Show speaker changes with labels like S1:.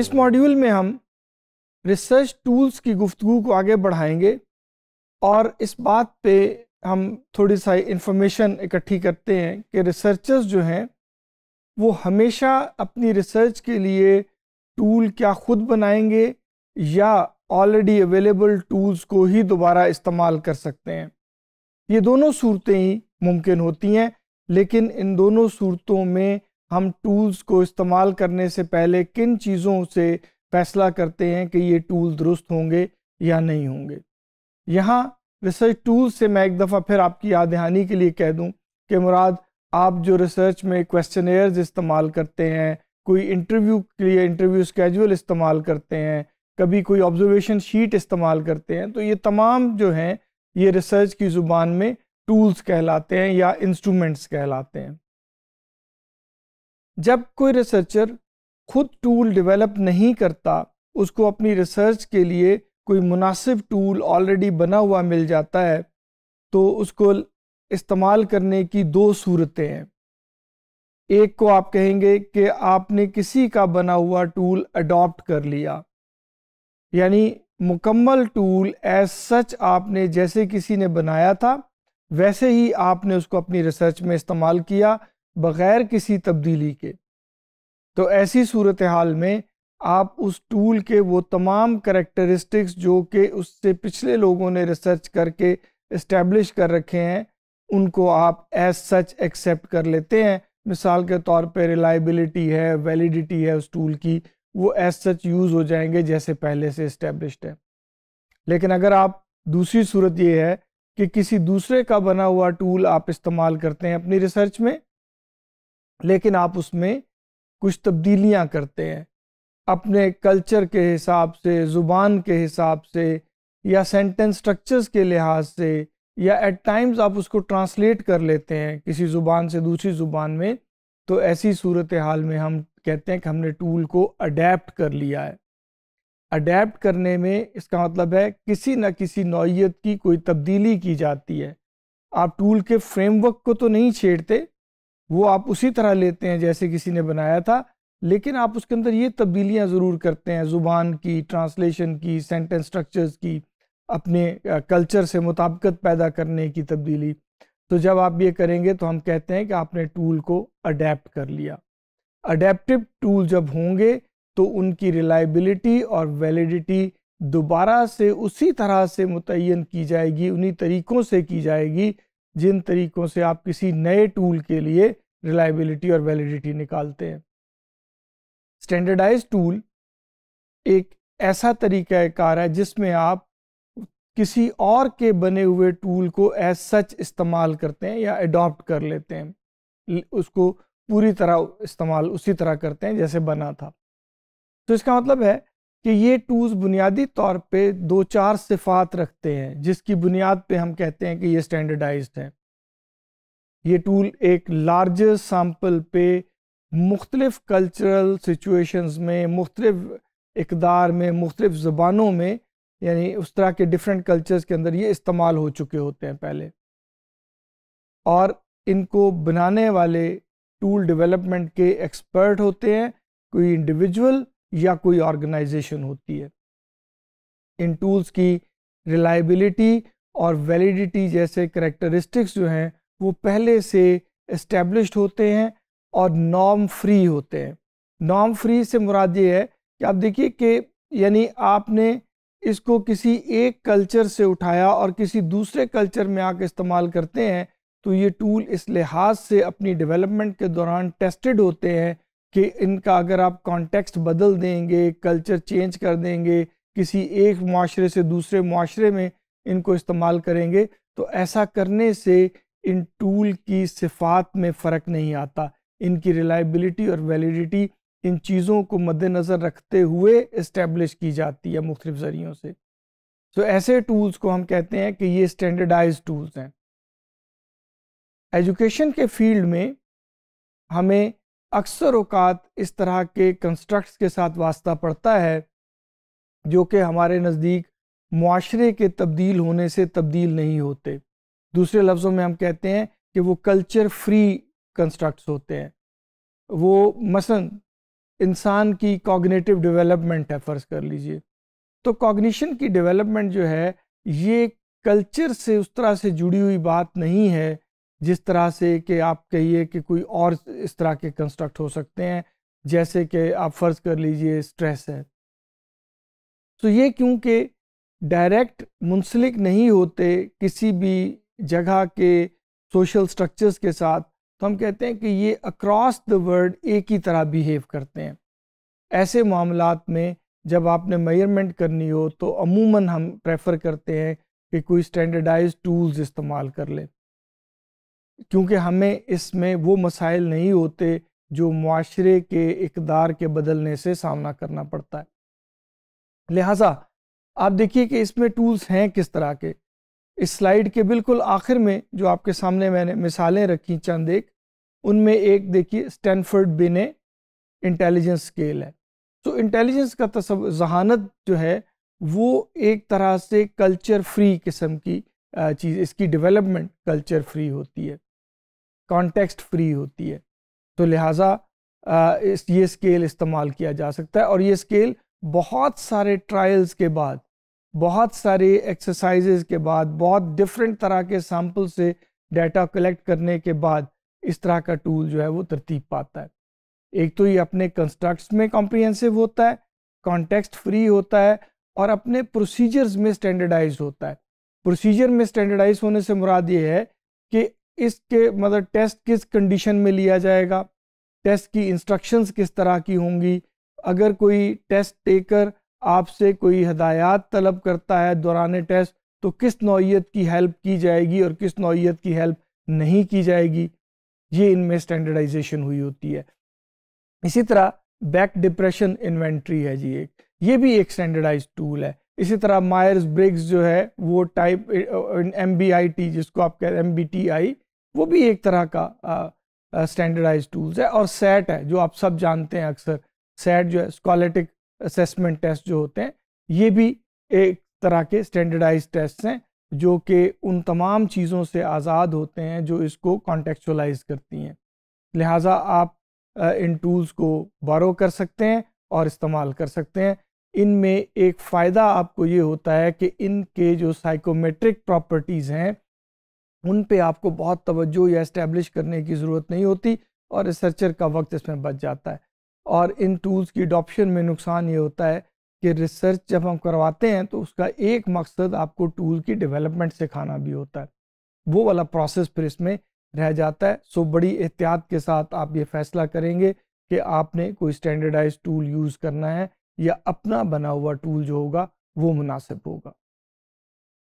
S1: इस मॉड्यूल में हम रिसर्च टूल्स की गुफ्तु को आगे बढ़ाएंगे और इस बात पे हम थोड़ी सा इंफॉर्मेशन इकट्ठी करते हैं कि रिसर्चर्स जो हैं वो हमेशा अपनी रिसर्च के लिए टूल क्या खुद बनाएंगे या ऑलरेडी अवेलेबल टूल्स को ही दोबारा इस्तेमाल कर सकते हैं ये दोनों सूरतें ही मुमकिन होती हैं लेकिन इन दोनों सूरतों में हम टूल्स को इस्तेमाल करने से पहले किन चीज़ों से फैसला करते हैं कि ये टूल दुरुस्त होंगे या नहीं होंगे यहाँ रिसर्च टूल्स से मैं एक दफ़ा फिर आपकी याद दहानी के लिए कह दूँ कि मुराद आप जो रिसर्च में क्वेश्चन इस्तेमाल करते हैं कोई इंटरव्यू के लिए इंटरव्यू स्केजुअल इस्तेमाल करते हैं कभी कोई ऑब्जर्वेशन शीट इस्तेमाल करते हैं तो ये तमाम जो हैं ये रिसर्च की ज़ुबान में टूल्स कहलाते हैं या इंस्ट्रूमेंट्स कहलाते हैं जब कोई रिसर्चर खुद टूल डेवलप नहीं करता उसको अपनी रिसर्च के लिए कोई मुनासिब टूल ऑलरेडी बना हुआ मिल जाता है तो उसको इस्तेमाल करने की दो सूरतें हैं एक को आप कहेंगे कि आपने किसी का बना हुआ टूल अडॉप्ट कर लिया यानी मुकम्मल टूल एज सच आपने जैसे किसी ने बनाया था वैसे ही आपने उसको अपनी रिसर्च में इस्तेमाल किया बग़ैर किसी तब्दीली के तो ऐसी सूरत हाल में आप उस टूल के वो तमाम करेक्टरिस्टिक्स जो कि उससे पिछले लोगों ने रिसर्च करके इस्टेब्लिश कर रखे हैं उनको आप एज सच एक्सेप्ट कर लेते हैं मिसाल के तौर पे रिलायबिलिटी है वैलिडिटी है उस टूल की वो एज सच यूज़ हो जाएंगे जैसे पहले से इस्टेब्लिश्ड है लेकिन अगर आप दूसरी सूरत ये है कि किसी दूसरे का बना हुआ टूल आप इस्तेमाल करते हैं अपनी रिसर्च में लेकिन आप उसमें कुछ तब्दीलियां करते हैं अपने कल्चर के हिसाब से ज़ुबान के हिसाब से या सेंटेंस स्ट्रक्चर्स के लिहाज से या एट टाइम्स आप उसको ट्रांसलेट कर लेते हैं किसी ज़ुबान से दूसरी ज़ुबान में तो ऐसी सूरत हाल में हम कहते हैं कि हमने टूल को अडेप्ट कर लिया है अडेप्ट करने में इसका मतलब है किसी न किसी नौीयत की कोई तब्दीली की जाती है आप टूल के फ्रेमवर्क को तो नहीं छेड़ते वो आप उसी तरह लेते हैं जैसे किसी ने बनाया था लेकिन आप उसके अंदर ये तब्दीलियाँ ज़रूर करते हैं ज़ुबान की ट्रांसलेशन की सेंटेंस स्ट्रक्चर्स की अपने कल्चर से मुताबकत पैदा करने की तब्दीली तो जब आप ये करेंगे तो हम कहते हैं कि आपने टूल को अडेप्ट कर लिया अडेप्टिव टूल जब होंगे तो उनकी रिलायबिलिटी और वैलिडिटी दोबारा से उसी तरह से मुतन की जाएगी उन्हीं तरीक़ों से की जाएगी जिन तरीक़ों से आप किसी नए टूल के लिए रिलायबिलिटी और वैलिडिटी निकालते हैं स्टैंडर्डाइज टूल एक ऐसा तरीका कार है जिसमें आप किसी और के बने हुए टूल को एज सच इस्तेमाल करते हैं या अडॉप्ट कर लेते हैं उसको पूरी तरह इस्तेमाल उसी तरह करते हैं जैसे बना था तो इसका मतलब है कि ये टूल्स बुनियादी तौर पे दो चार सिफात रखते हैं जिसकी बुनियाद पे हम कहते हैं कि ये स्टैंडर्डाइज्ड हैं ये टूल एक लार्ज सैम्पल पे मुख्तलिफ़ कल्चरल सिचुएशंस में मुख्तलिफ़ इकदार में मुख्तलिफ़ ज़बानों में यानी उस तरह के डिफरेंट कल्चर्स के अंदर ये इस्तेमाल हो चुके होते हैं पहले और इनको बनाने वाले टूल डेवलपमेंट के एक्सपर्ट होते हैं कोई इंडिविजुअल या कोई ऑर्गेनाइजेशन होती है इन टूल्स की रिलायबिलिटी और वैलिडिटी जैसे करेक्टरिस्टिक्स जो हैं वो पहले से इस्टेब्लिश होते हैं और नॉम फ्री होते हैं नॉम फ्री से मुराद ये है कि आप देखिए कि यानी आपने इसको किसी एक कल्चर से उठाया और किसी दूसरे कल्चर में आके इस्तेमाल करते हैं तो ये टूल इस लिहाज से अपनी डेवलपमेंट के दौरान टेस्टेड होते हैं कि इनका अगर आप कॉन्टेक्स्ट बदल देंगे कल्चर चेंज कर देंगे किसी एक माशरे से दूसरे माशरे में इनको इस्तेमाल करेंगे तो ऐसा करने से इन टूल की सिफात में फ़र्क नहीं आता इनकी रिलायबिलिटी और वैलिडिटी इन चीज़ों को मद्दनज़र रखते हुए इस्टेब्लिश की जाती है मुख्तफ ज़रियों से तो ऐसे टूल्स को हम कहते हैं कि ये स्टैंडर्डाइज टूल्स हैं एजुकेशन के फील्ड में हमें अक्सर अवकात इस तरह के कंस्ट्रक्ट्स के साथ वास्ता पड़ता है जो कि हमारे नज़दीक माशरे के तब्दील होने से तब्दील नहीं होते दूसरे लफ्ज़ों में हम कहते हैं कि वो कल्चर फ्री कंस्ट्रक्ट्स होते हैं वो मसन इंसान की कॉग्निटिव डेवलपमेंट है फ़र्ज़ कर लीजिए तो कॉग्निशन की डेवलपमेंट जो है ये कल्चर से उस तरह से जुड़ी हुई बात नहीं है जिस तरह से कि आप कहिए कि कोई और इस तरह के कंस्ट्रक्ट हो सकते हैं जैसे कि आप फ़र्ज़ कर लीजिए स्ट्रेस है तो ये क्योंकि डायरेक्ट मुंसलिक नहीं होते किसी भी जगह के सोशल स्ट्रक्चर्स के साथ तो हम कहते हैं कि ये अक्रॉस द वर्ल्ड एक ही तरह बिहेव करते हैं ऐसे मामलों में जब आपने मेयरमेंट करनी हो तो अमूमन हम प्रेफर करते हैं कि कोई स्टैंडर्डाइज टूल्स इस्तेमाल कर लें क्योंकि हमें इसमें वो मसाइल नहीं होते जो माशरे के इकदार के बदलने से सामना करना पड़ता है लिहाजा आप देखिए कि इसमें टूल्स हैं किस तरह के इस स्लाइड के बिल्कुल आखिर में जो आपके सामने मैंने मिसालें रखी चंद एक उनमें एक देखिए स्टैनफर्ड बिने इंटेलिजेंस स्केल है तो इंटेलिजेंस का तस्व जहानत जो है वो एक तरह से कल्चर फ्री किस्म की चीज़ इसकी डेवलपमेंट कल्चर फ्री होती है कॉन्टेक्स्ट फ्री होती है तो लिहाजा इस ये स्केल इस्तेमाल किया जा सकता है और ये स्केल बहुत सारे ट्रायल्स के बाद बहुत सारे एक्सरसाइजेज के बाद बहुत डिफरेंट तरह के सैम्पल से डाटा कलेक्ट करने के बाद इस तरह का टूल जो है वो तरतीब पाता है एक तो ये अपने कंस्ट्रक्ट्स में कॉम्प्रीहेंसिव होता है कॉन्टेक्स्ट फ्री होता है और अपने प्रोसीजर्स में स्टैंडर्डाइज होता है प्रोसीजर में स्टैंडर्डाइज होने से मुराद ये है कि इसके मतलब टेस्ट किस कंडीशन में लिया जाएगा टेस्ट की इंस्ट्रक्शंस किस तरह की होंगी अगर कोई टेस्ट टेकर आपसे कोई हदायत तलब करता है दौरान टेस्ट तो किस नौीयत की हेल्प की जाएगी और किस नौीयत की हेल्प नहीं की जाएगी ये इनमें स्टैंडर्डाइजेशन हुई होती है इसी तरह बैक डिप्रेशन इन्वेंट्री है जी एक ये भी एक स्टैंडर्डाइज टूल है इसी तरह मायर्स ब्रिग्स जो है वो type M B I T जिसको आप कह एम बी टी आई वो भी एक तरह का स्टैंडर्डाइज टूल्स है और सेट है जो आप सब जानते हैं अक्सर सेट जो है स्कॉलेटिक असेसमेंट टेस्ट जो होते हैं ये भी एक तरह के स्टैंडर्डाइज टेस्ट हैं जो कि उन तमाम चीज़ों से आज़ाद होते हैं जो इसको कॉन्टेक्चुअलाइज करती हैं लिहाजा आप इन टूल्स को बारो कर सकते हैं और इस्तेमाल कर सकते हैं इनमें एक फ़ायदा आपको ये होता है कि इनके जो साइकोमेट्रिक प्रॉपर्टीज़ हैं उन पे आपको बहुत तवज्जो या इस्टेब्लिश करने की ज़रूरत नहीं होती और रिसर्चर का वक्त इसमें बच जाता है और इन टूल्स की अडोप्शन में नुकसान ये होता है कि रिसर्च जब हम करवाते हैं तो उसका एक मकसद आपको टूल की डेवलपमेंट सिखाना भी होता है वो वाला प्रोसेस फिर इसमें रह जाता है सो बड़ी एहतियात के साथ आप ये फैसला करेंगे कि आपने कोई स्टैंडर्डाइज टूल यूज़ करना है या अपना बना हुआ टूल जो होगा वो मुनासिब होगा